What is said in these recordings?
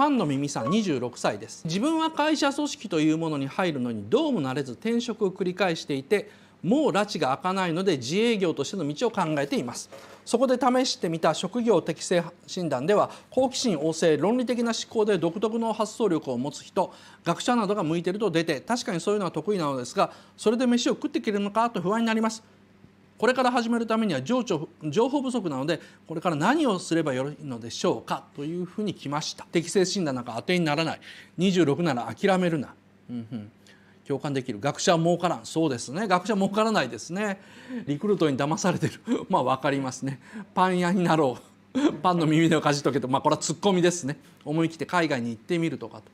パンの耳さん26歳です自分は会社組織というものに入るのにどうもなれず転職を繰り返していてもう拉致が開かないので自営業としての道を考えていますそこで試してみた職業適正診断では好奇心旺盛論理的な思考で独特の発想力を持つ人学者などが向いていると出て確かにそういうのは得意なのですがそれで飯を食っていけるのかと不安になりますこれから始めるためには情緒情報不足なのでこれから何をすればよいのでしょうかというふうに来ました適正診断なんか当てにならない26なら諦めるな、うんん共感できる学者は儲からんそうですね学者儲からないですねリクルートに騙されてる まあ分かりますねパン屋になろう パンの耳をかじっとけとまあこれはツッコミですね思い切って海外に行ってみるとかと、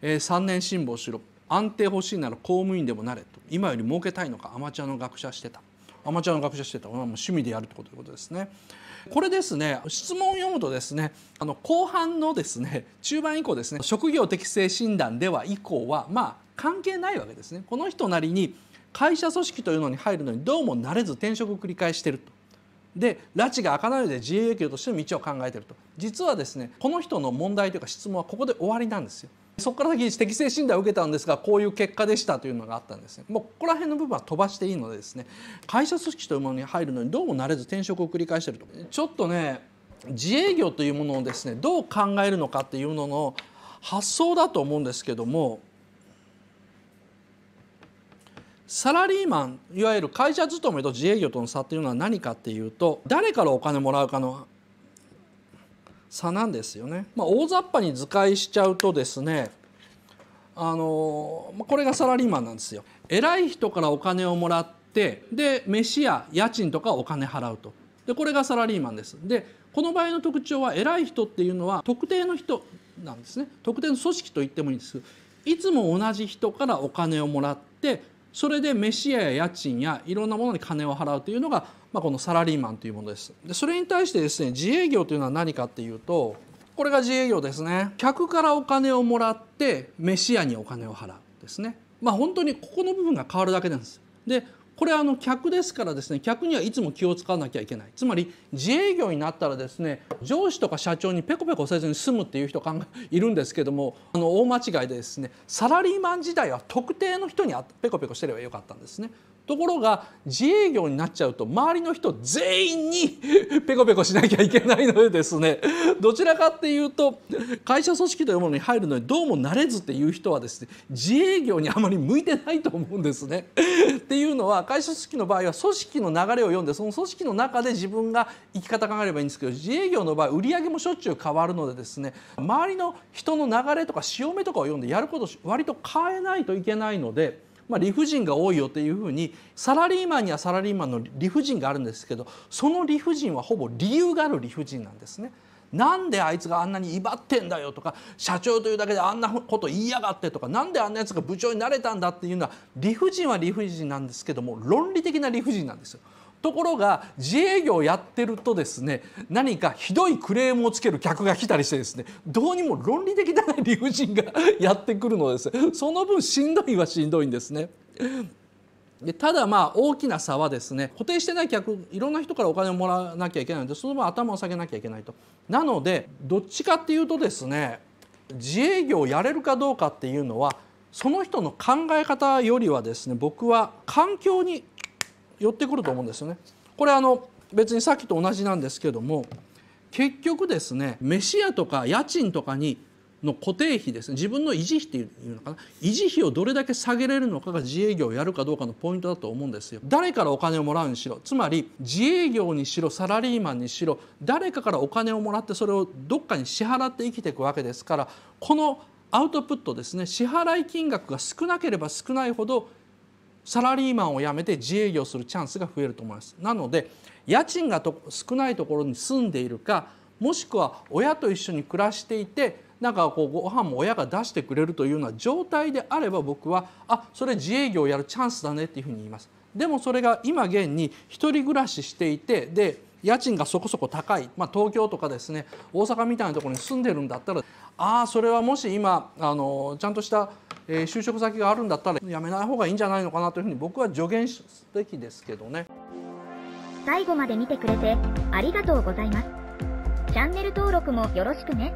えー、3年辛抱しろ安定欲しいなら公務員でもなれと今より儲けたいのかアマチュアの学者してたアマチュアの学者してたのは趣味でやるってこということですね。これですね質問を読むとですねあの後半のですね中盤以降ですね職業適正診断では以降はまあ関係ないわけですね。この人なりに会社組織というのに入るのにどうも慣れず転職を繰り返してると。で拉致が開かないで自営業としての道を考えてると実はですねこの人の問題というか質問はここで終わりなんですよ。そこから先適正診断を受けたんですがこういう結果でしたというのがあったんですねもうここら辺の部分は飛ばしていいのでですね会社組織というものに入るのにどうもなれず転職を繰り返してるとちょっとね自営業というものをですねどう考えるのかっていうのの発想だと思うんですけどもサラリーマンいわゆる会社勤めと自営業との差っていうのは何かっていうと誰からお金もらうかの差なんですよね。まあ、大雑把に図解しちゃうとですねあのこれがサラリーマンなんですよ。偉い人からお金をもらってで飯や家賃とかお金払うと。でこれがサラリーマンです。でこの場合の特徴は偉い人っていうのは特定の人なんですね特定の組織と言ってもいいんですいつも同じ人からお金をもらってそれで飯屋や家賃やいろんなものに金を払うというのが、まあ、このサラリーマンというものです。でそれに対してですね自営業というのは何かっていうとこれが自営業ですね客からお金をもらって飯屋にお金を払うですね。まあ、本当にここの部分が変わるだけなんです。でこれあの客ですからですね客にはいつも気を使わなきゃいけないつまり自営業になったらですね上司とか社長にペコペコせずに済むっていう人考えいるんですけどもあの大間違いでですねサラリーマン時代は特定の人にペコペコしてればよかったんですねところが自営業になっちゃうと周りの人全員に ペコペコしなきゃいけないのでですねどちらかっていうと会社組織というものに入るのにどうもなれずっていう人はですね自営業にあまり向いてないと思うんですね。っていうのは会社組織の場合は組織の流れを読んでその組織の中で自分が生き方考えればいいんですけど自営業の場合売り上げもしょっちゅう変わるのでですね周りの人の流れとか潮目とかを読んでやることを割と変えないといけないので。まあ、理不尽が多いよというふうにサラリーマンにはサラリーマンの理不尽があるんですけどその理不尽はほぼ理由がある理不尽なんですね。なんであいつがあんなに威張ってんだよとか社長というだけであんなこと言いやがってとか何であんなやつが部長になれたんだっていうのは理不尽は理不尽なんですけども論理的な理不尽なんですよ。ところが自営業をやってるとですね何かひどいクレームをつける客が来たりしてですねどうにも論理的な理不尽がやってくるのです、その分しんどいはしんどいんですね。でただまあ大きな差はですね固定してない客いろんな人からお金をもらわなきゃいけないのでその分頭を下げなきゃいけないと。なのでどっちかっていうとですね自営業をやれるかどうかっていうのはその人の考え方よりはですね僕は環境に寄ってくると思うんですよね。これあの別にさっきと同じなんですけども結局ですね飯屋とか家賃とかにの固定費ですね自分の維持費っていうのかな維持費をどれだけ下げれるのかが自営業をやるかどうかのポイントだと思うんですよ誰からお金をもらうにしろつまり自営業にしろサラリーマンにしろ誰かからお金をもらってそれをどっかに支払って生きていくわけですからこのアウトプットですね支払い金額が少なければ少ないほどサラリーマンを辞めて自営業するチャンスが増えると思いますなので家賃がと少ないところに住んでいるかもしくは親と一緒に暮らしていてなんかこうご飯も親が出してくれるというような状態であれば僕はあそれ自営業をやるチャンスだねっていうふうに言います。でもそれが今現に一人暮らししていてで家賃がそこそこ高い、まあ、東京とかですね大阪みたいなところに住んでるんだったらああそれはもし今あのちゃんとしたえ就職先があるんだったら辞めない方がいいんじゃないのかなというふうに僕は助言すべきですけどね最後まで見てくれてありがとうございますチャンネル登録もよろしくね